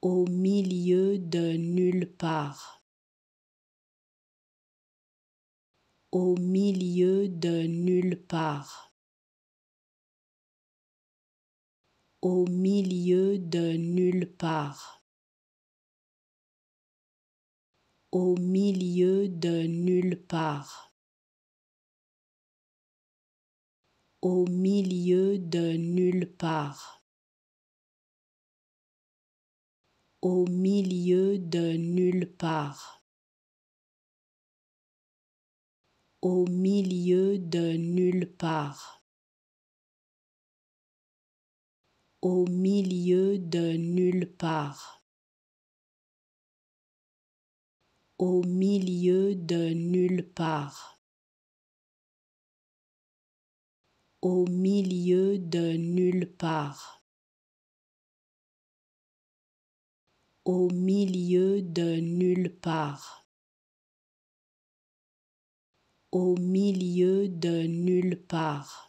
au milieu de nulle part. Au milieu de nulle part. Au milieu de nulle part. Au milieu de nulle part. Au milieu de nulle part. au milieu de nulle part. Au milieu de nulle part. Au milieu de nulle part. Au milieu de nulle part. Au milieu de nulle part. au milieu de nulle part. Au milieu de nulle part.